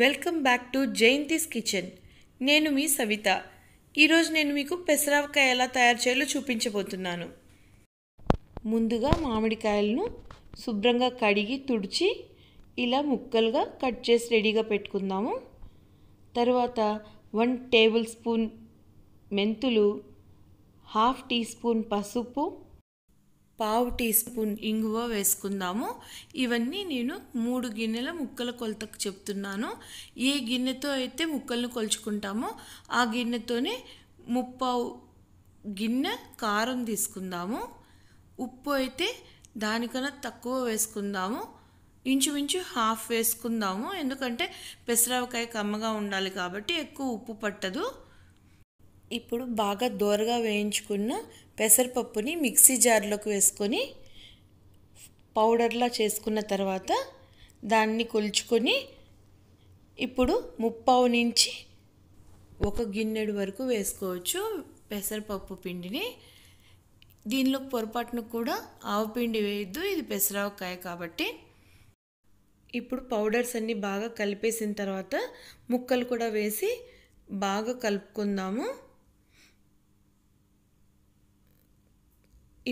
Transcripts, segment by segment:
welcome back to Jayanthi's kitchen నేను మీ సవిత ఈరోజు నేను మీకు పెసరకాయ ఎలా తయారు చేయాలో చూపించబోతున్నాను ముందుగా మామిడికాయలను శుభ్రంగా కడిగి తుడిచి ఇలా ముక్కలుగా కట్ చేసి రెడీగా పెట్టుకుందాము తర్వాత వన్ టేబుల్ స్పూన్ మెంతులు హాఫ్ టీ స్పూన్ పసుపు పావు టీ స్పూన్ ఇంగువ వేసుకుందాము ఇవన్నీ నేను మూడు గిన్నెల ముక్కల కొలతకు చెప్తున్నాను ఏ గిన్నెతో అయితే ముక్కలను కొలుచుకుంటామో ఆ గిన్నెతోనే ముప్పావు గిన్నె కారం తీసుకుందాము ఉప్పు అయితే దానికన్నా తక్కువ వేసుకుందాము ఇంచుమించు హాఫ్ వేసుకుందాము ఎందుకంటే పెసరవకాయ కమ్మగా ఉండాలి కాబట్టి ఎక్కువ ఉప్పు పట్టదు ఇప్పుడు బాగా దోరగా వేయించుకున్న పెసరపప్పుని మిక్సీ జార్లోకి వేసుకొని పౌడర్లా చేసుకున్న తర్వాత దాన్ని కొలుచుకొని ఇప్పుడు ముప్పావు నుంచి ఒక గిన్నెడు వరకు వేసుకోవచ్చు పెసరపప్పు పిండిని దీనిలో పొరపాటున కూడా పిండి వేయద్దు ఇది పెసరావకాయ కాబట్టి ఇప్పుడు పౌడర్స్ అన్నీ బాగా కలిపేసిన తర్వాత ముక్కలు కూడా వేసి బాగా కలుపుకుందాము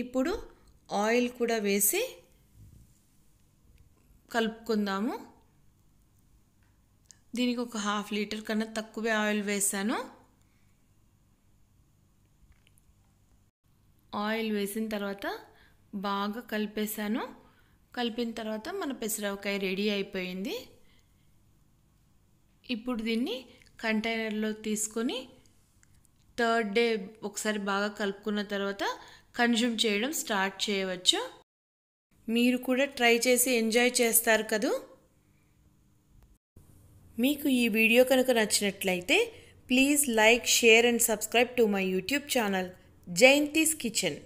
ఇప్పుడు ఆయిల్ కూడా వేసి కలుపుకుందాము దీనికి ఒక హాఫ్ లీటర్ కన్నా తక్కువే ఆయిల్ వేసాను ఆయిల్ వేసిన తర్వాత బాగా కలిపేశాను కలిపిన తర్వాత మన పెసరవకాయ రెడీ అయిపోయింది ఇప్పుడు దీన్ని కంటైనర్లో తీసుకొని థర్డ్ డే ఒకసారి బాగా కలుపుకున్న తర్వాత కన్జ్యూమ్ చేయడం స్టార్ట్ చేయవచ్చు మీరు కూడా ట్రై చేసి ఎంజాయ్ చేస్తారు కదూ మీకు ఈ వీడియో కనుక నచ్చినట్లయితే please like share and subscribe to my YouTube channel Jayanthi's kitchen